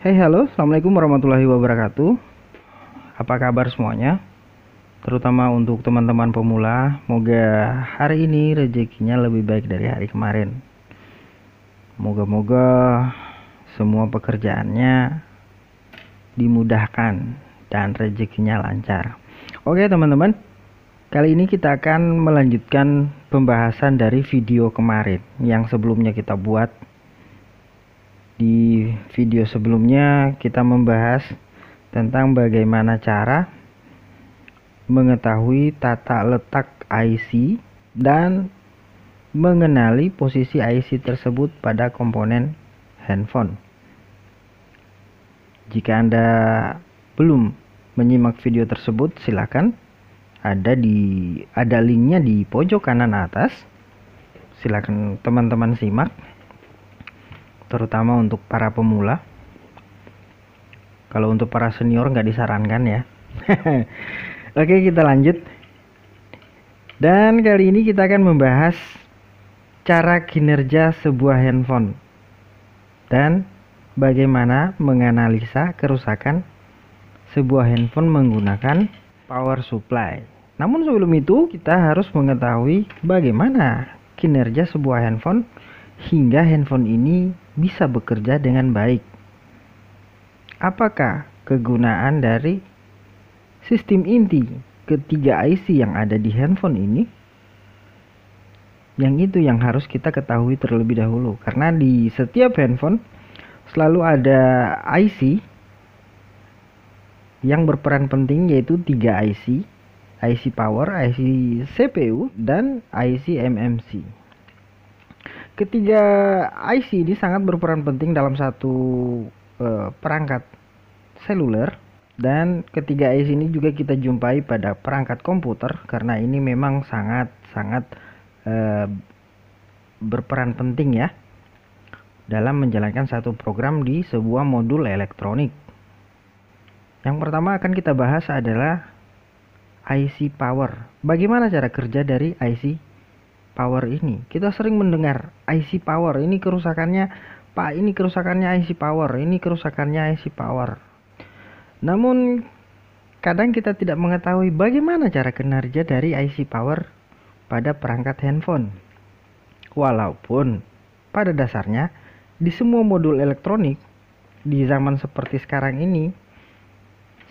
Hai hey, halo, Assalamualaikum warahmatullahi wabarakatuh Apa kabar semuanya? Terutama untuk teman-teman pemula Moga hari ini rezekinya lebih baik dari hari kemarin Moga-moga semua pekerjaannya dimudahkan dan rezekinya lancar Oke teman-teman Kali ini kita akan melanjutkan pembahasan dari video kemarin yang sebelumnya kita buat di video sebelumnya kita membahas tentang bagaimana cara mengetahui tata letak IC dan mengenali posisi IC tersebut pada komponen handphone. Jika Anda belum menyimak video tersebut, silakan ada di ada linknya di pojok kanan atas. Silakan teman-teman simak terutama untuk para pemula. Kalau untuk para senior nggak disarankan ya. Oke kita lanjut. Dan kali ini kita akan membahas cara kinerja sebuah handphone dan bagaimana menganalisa kerusakan sebuah handphone menggunakan power supply. Namun sebelum itu kita harus mengetahui bagaimana kinerja sebuah handphone hingga handphone ini bisa bekerja dengan baik. Apakah kegunaan dari sistem inti ketiga IC yang ada di handphone ini? Yang itu yang harus kita ketahui terlebih dahulu karena di setiap handphone selalu ada IC yang berperan penting yaitu tiga IC, IC power, IC CPU dan IC MMC. Ketiga IC ini sangat berperan penting dalam satu uh, perangkat seluler dan ketiga IC ini juga kita jumpai pada perangkat komputer karena ini memang sangat sangat uh, berperan penting ya dalam menjalankan satu program di sebuah modul elektronik. Yang pertama akan kita bahas adalah IC power. Bagaimana cara kerja dari IC power ini. Kita sering mendengar IC power ini kerusakannya, Pak ini kerusakannya IC power, ini kerusakannya IC power. Namun kadang kita tidak mengetahui bagaimana cara kinerja dari IC power pada perangkat handphone. Walaupun pada dasarnya di semua modul elektronik di zaman seperti sekarang ini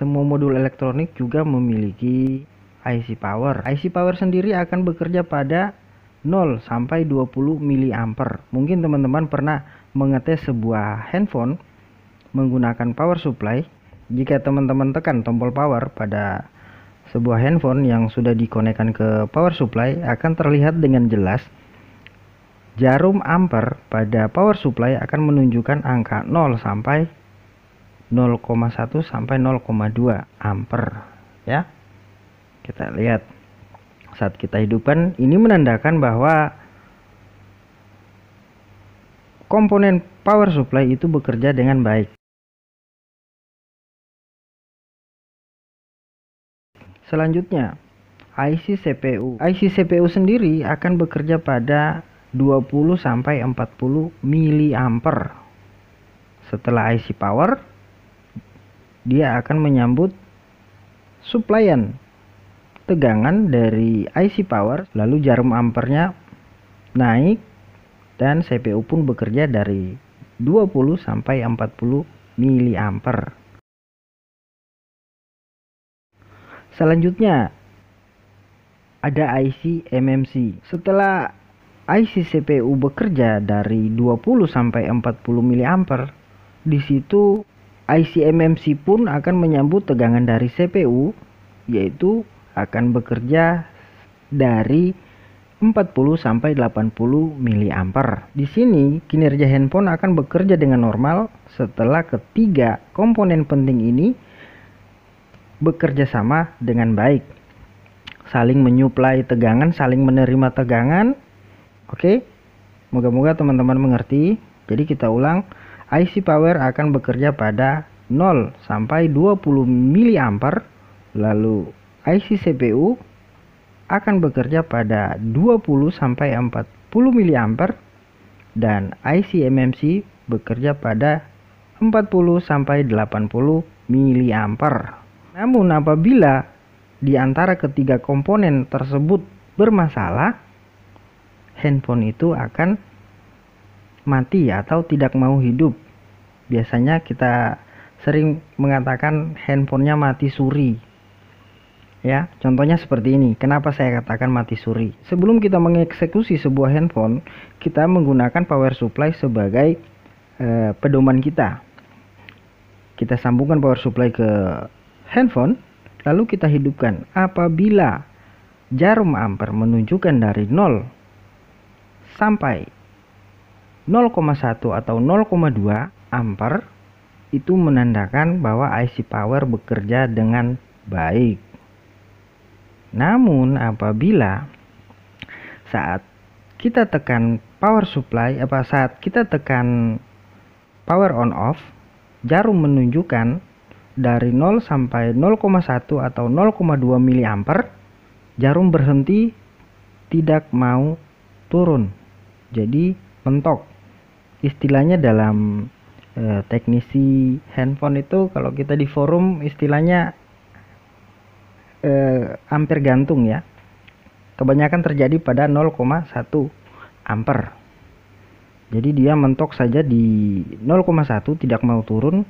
semua modul elektronik juga memiliki IC power. IC power sendiri akan bekerja pada 0 sampai 20 mA. Mungkin teman-teman pernah mengetes sebuah handphone menggunakan power supply. Jika teman-teman tekan tombol power pada sebuah handphone yang sudah dikonekkan ke power supply akan terlihat dengan jelas jarum ampere pada power supply akan menunjukkan angka 0 sampai 0,1 sampai 0,2 ampere ya. Kita lihat saat kita hidupkan ini menandakan bahwa komponen power supply itu bekerja dengan baik. Selanjutnya, IC CPU. IC CPU sendiri akan bekerja pada 20 sampai 40 mA. Setelah IC power, dia akan menyambut suplaian tegangan dari IC power lalu jarum ampernya naik dan CPU pun bekerja dari 20 sampai 40 mA. Selanjutnya ada IC MMC. Setelah IC CPU bekerja dari 20 sampai 40 mA, di situ IC MMC pun akan menyambut tegangan dari CPU yaitu akan bekerja dari 40 sampai 80 mA. Di sini, kinerja handphone akan bekerja dengan normal setelah ketiga komponen penting ini bekerja sama dengan baik. Saling menyuplai tegangan, saling menerima tegangan. Oke. Moga-moga teman-teman mengerti. Jadi kita ulang, IC power akan bekerja pada 0 sampai 20 mA lalu IC CPU akan bekerja pada 20 sampai 40 mA dan IC MMC bekerja pada 40 sampai 80 mA. Namun apabila di antara ketiga komponen tersebut bermasalah, handphone itu akan mati atau tidak mau hidup. Biasanya kita sering mengatakan handphonenya mati suri ya. Contohnya seperti ini. Kenapa saya katakan mati suri? Sebelum kita mengeksekusi sebuah handphone, kita menggunakan power supply sebagai eh, pedoman kita. Kita sambungkan power supply ke handphone, lalu kita hidupkan. Apabila jarum amper menunjukkan dari 0 sampai 0,1 atau 0,2 amper itu menandakan bahwa IC power bekerja dengan baik. Namun apabila saat kita tekan power supply apa saat kita tekan power on off jarum menunjukkan dari 0 sampai 0,1 atau 0,2 mA jarum berhenti tidak mau turun. Jadi mentok. Istilahnya dalam eh, teknisi handphone itu kalau kita di forum istilahnya eh, ampere gantung ya kebanyakan terjadi pada 0,1 ampere jadi dia mentok saja di 0,1 tidak mau turun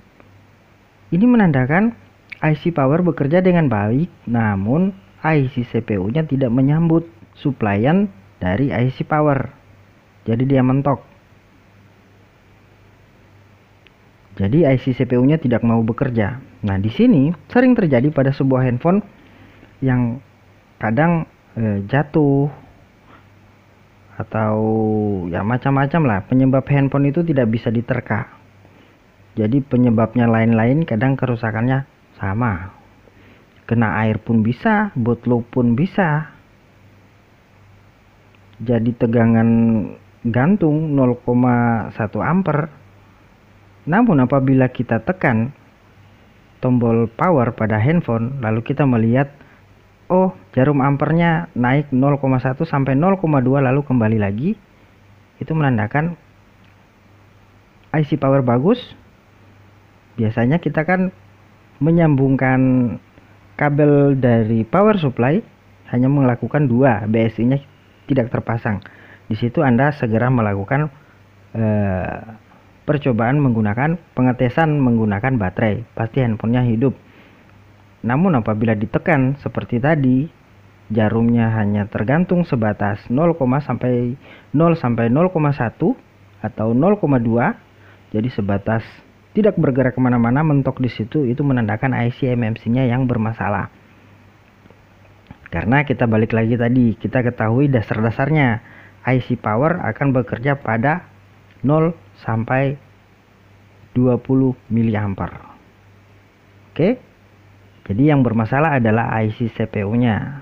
ini menandakan IC power bekerja dengan baik namun IC CPU nya tidak menyambut suplaian dari IC power jadi dia mentok jadi IC CPU-nya tidak mau bekerja. Nah, di sini sering terjadi pada sebuah handphone yang kadang eh, jatuh atau ya macam-macam lah penyebab handphone itu tidak bisa diterka jadi penyebabnya lain-lain kadang kerusakannya sama kena air pun bisa botlo pun bisa jadi tegangan gantung 0,1 ampere namun apabila kita tekan tombol power pada handphone lalu kita melihat oh jarum ampernya naik 0,1 sampai 0,2 lalu kembali lagi itu menandakan IC power bagus biasanya kita kan menyambungkan kabel dari power supply hanya melakukan dua BSI nya tidak terpasang di situ Anda segera melakukan eh, percobaan menggunakan pengetesan menggunakan baterai pasti handphonenya hidup namun apabila ditekan seperti tadi, jarumnya hanya tergantung sebatas 0, sampai 0 sampai 0,1 atau 0,2. Jadi sebatas tidak bergerak kemana-mana mentok di situ itu menandakan IC MMC-nya yang bermasalah. Karena kita balik lagi tadi, kita ketahui dasar-dasarnya IC power akan bekerja pada 0 sampai 20 mA. Oke? Okay? Jadi yang bermasalah adalah IC CPU-nya.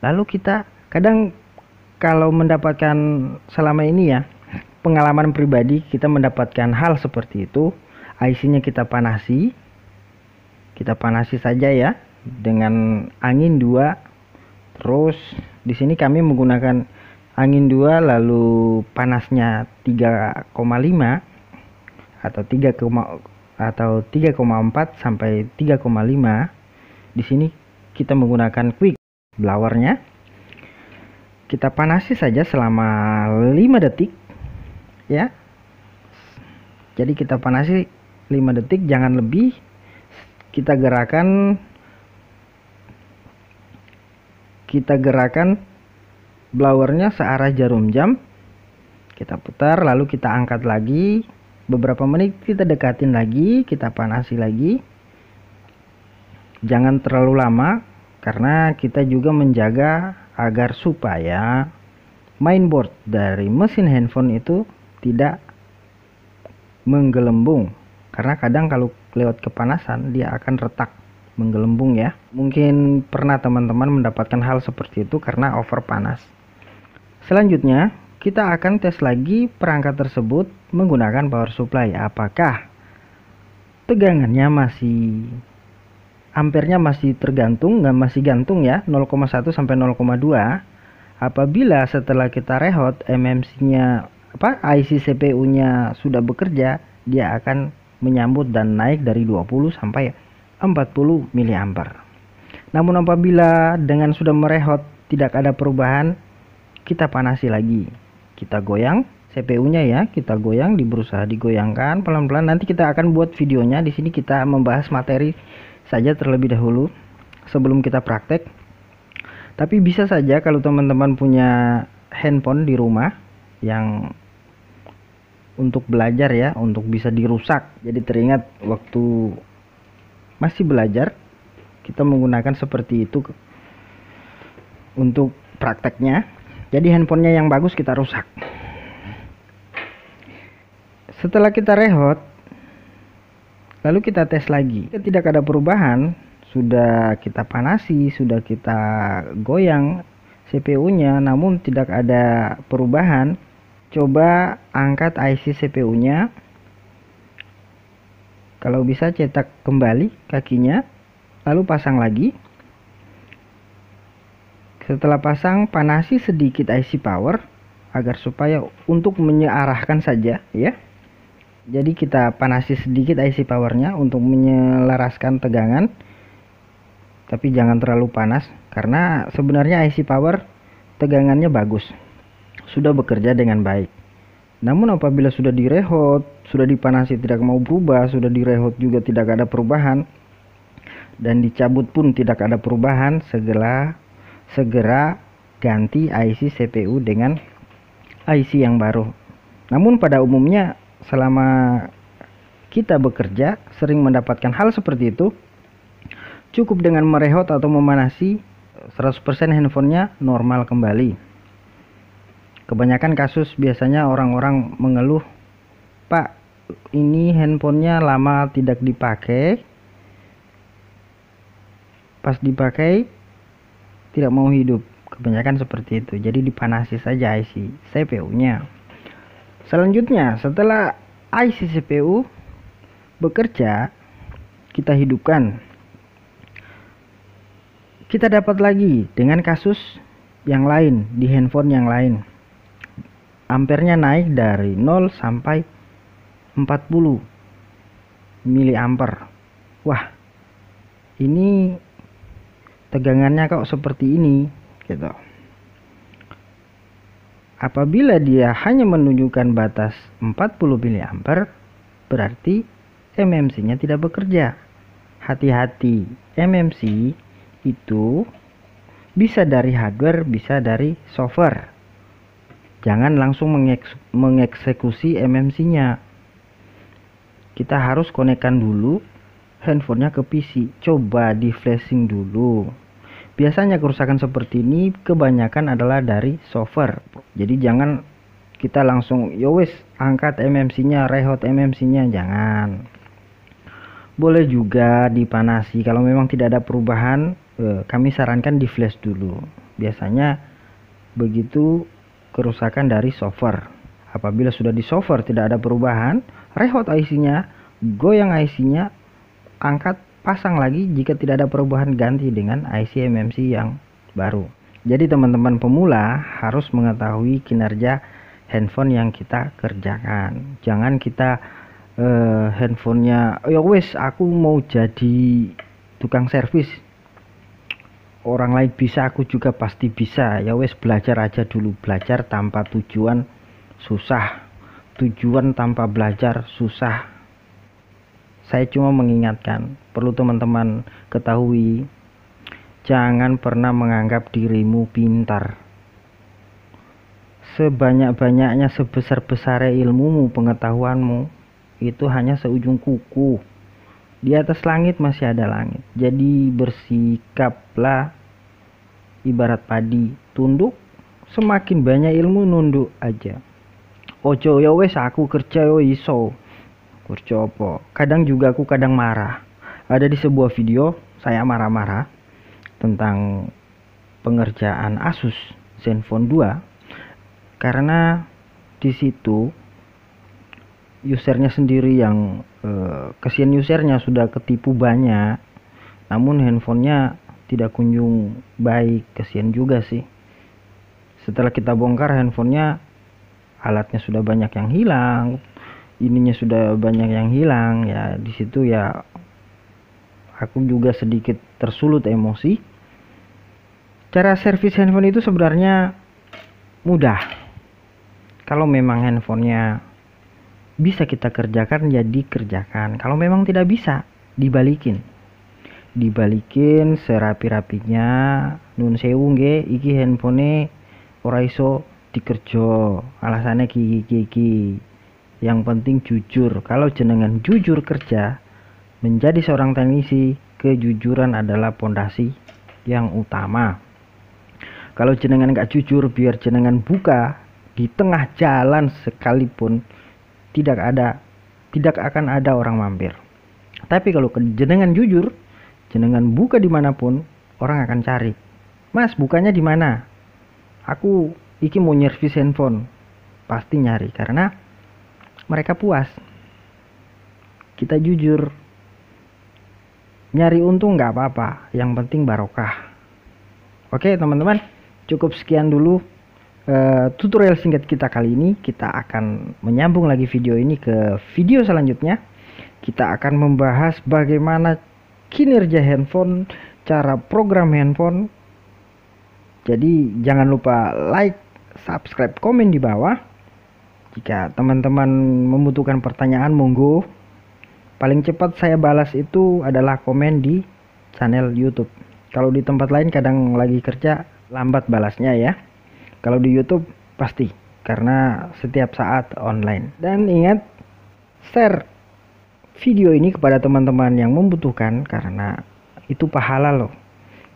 Lalu kita kadang kalau mendapatkan selama ini ya, pengalaman pribadi kita mendapatkan hal seperti itu, IC-nya kita panasi. Kita panasi saja ya dengan angin 2. Terus di sini kami menggunakan angin 2 lalu panasnya 3,5 atau atau 3,4 sampai 3,5 di sini kita menggunakan quick blowernya. Kita panasi saja selama 5 detik ya. Jadi kita panasi 5 detik jangan lebih. Kita gerakan kita gerakan blowernya searah jarum jam. Kita putar lalu kita angkat lagi. Beberapa menit kita dekatin lagi, kita panasi lagi jangan terlalu lama karena kita juga menjaga agar supaya mainboard dari mesin handphone itu tidak menggelembung karena kadang kalau lewat kepanasan dia akan retak menggelembung ya mungkin pernah teman-teman mendapatkan hal seperti itu karena over panas selanjutnya kita akan tes lagi perangkat tersebut menggunakan power supply apakah tegangannya masih ampernya masih tergantung nggak masih gantung ya 0,1 sampai 0,2 apabila setelah kita rehot MMC-nya apa IC CPU-nya sudah bekerja dia akan menyambut dan naik dari 20 sampai 40 mA. Namun apabila dengan sudah merehot tidak ada perubahan, kita panasi lagi. Kita goyang CPU-nya ya, kita goyang, di berusaha digoyangkan pelan-pelan. Nanti kita akan buat videonya. Di sini kita membahas materi saja terlebih dahulu sebelum kita praktek. Tapi bisa saja kalau teman-teman punya handphone di rumah yang untuk belajar ya, untuk bisa dirusak. Jadi teringat waktu masih belajar kita menggunakan seperti itu untuk prakteknya. Jadi handphonenya yang bagus kita rusak. Setelah kita rehot, Lalu kita tes lagi. Jika tidak ada perubahan, sudah kita panasi, sudah kita goyang CPU-nya namun tidak ada perubahan, coba angkat IC CPU-nya. Kalau bisa cetak kembali kakinya, lalu pasang lagi. Setelah pasang, panasi sedikit IC power agar supaya untuk menyearahkan saja ya jadi kita panasi sedikit IC powernya untuk menyelaraskan tegangan tapi jangan terlalu panas karena sebenarnya IC power tegangannya bagus sudah bekerja dengan baik namun apabila sudah direhot sudah dipanasi tidak mau berubah sudah direhot juga tidak ada perubahan dan dicabut pun tidak ada perubahan segera segera ganti IC CPU dengan IC yang baru namun pada umumnya selama kita bekerja sering mendapatkan hal seperti itu, cukup dengan merehot atau memanasi 100% eh, handphonenya normal kembali. Kebanyakan kasus biasanya orang-orang mengeluh, Pak, ini handphonenya lama tidak dipakai. Pas dipakai, tidak mau hidup. Kebanyakan seperti itu. Jadi dipanasi saja IC CPU-nya. Selanjutnya, setelah IC CPU bekerja, kita hidupkan. Kita dapat lagi dengan kasus yang lain di handphone yang lain. Ampernya naik dari 0 sampai 40 mili miliamper. Wah, ini tegangannya kok seperti ini gitu. Apabila dia hanya menunjukkan batas 40 mA, berarti MMC-nya tidak bekerja. Hati-hati, MMC itu bisa dari hardware, bisa dari software. Jangan langsung mengeks mengeksekusi MMC-nya. Kita harus konekkan dulu handphonenya ke PC. Coba di flashing dulu. Biasanya kerusakan seperti ini kebanyakan adalah dari software. Jadi jangan kita langsung yowes angkat MMC-nya, rehot MMC-nya, jangan. Boleh juga dipanasi kalau memang tidak ada perubahan, eh, kami sarankan di flash dulu. Biasanya begitu kerusakan dari software. Apabila sudah di software tidak ada perubahan, rehot IC-nya, goyang IC-nya, angkat pasang lagi jika tidak ada perubahan ganti dengan IC MMC yang baru. Jadi teman-teman pemula harus mengetahui kinerja handphone yang kita kerjakan. Jangan kita uh, handphonenya, ya wes aku mau jadi tukang servis. Orang lain bisa, aku juga pasti bisa. Ya wes belajar aja dulu, belajar tanpa tujuan susah. Tujuan tanpa belajar susah saya cuma mengingatkan, perlu teman-teman ketahui, jangan pernah menganggap dirimu pintar. Sebanyak-banyaknya sebesar-besarnya ilmumu, pengetahuanmu, itu hanya seujung kuku. Di atas langit masih ada langit. Jadi bersikaplah ibarat padi, tunduk semakin banyak ilmu nunduk aja. Ojo ya wes aku kerja yo ya iso. Kurcopo. Kadang juga aku kadang marah. Ada di sebuah video saya marah-marah tentang pengerjaan Asus Zenfone 2 karena di situ usernya sendiri yang eh, kesian usernya sudah ketipu banyak namun handphonenya tidak kunjung baik kesian juga sih setelah kita bongkar handphonenya alatnya sudah banyak yang hilang ininya sudah banyak yang hilang ya di situ ya aku juga sedikit tersulut emosi cara servis handphone itu sebenarnya mudah kalau memang handphonenya bisa kita kerjakan jadi ya kerjakan kalau memang tidak bisa dibalikin dibalikin serapi-rapinya nun sewu iki handphone ora iso alasannya ki ki yang penting jujur. Kalau jenengan jujur kerja, menjadi seorang teknisi, kejujuran adalah pondasi yang utama. Kalau jenengan gak jujur, biar jenengan buka di tengah jalan sekalipun tidak ada tidak akan ada orang mampir. Tapi kalau jenengan jujur, jenengan buka dimanapun orang akan cari. Mas bukanya di mana? Aku iki mau nyervis handphone. Pasti nyari karena mereka puas kita jujur nyari untung nggak apa-apa yang penting barokah oke teman-teman cukup sekian dulu uh, tutorial singkat kita kali ini kita akan menyambung lagi video ini ke video selanjutnya kita akan membahas bagaimana kinerja handphone cara program handphone jadi jangan lupa like subscribe komen di bawah jika teman-teman membutuhkan pertanyaan, monggo. Paling cepat saya balas itu adalah komen di channel YouTube. Kalau di tempat lain kadang lagi kerja lambat balasnya ya. Kalau di YouTube pasti karena setiap saat online. Dan ingat share video ini kepada teman-teman yang membutuhkan karena itu pahala loh.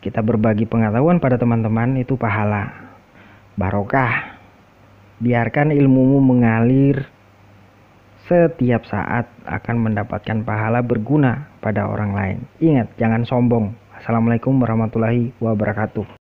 Kita berbagi pengetahuan pada teman-teman itu pahala. Barokah. Biarkan ilmumu mengalir setiap saat akan mendapatkan pahala berguna pada orang lain. Ingat, jangan sombong. Assalamualaikum warahmatullahi wabarakatuh.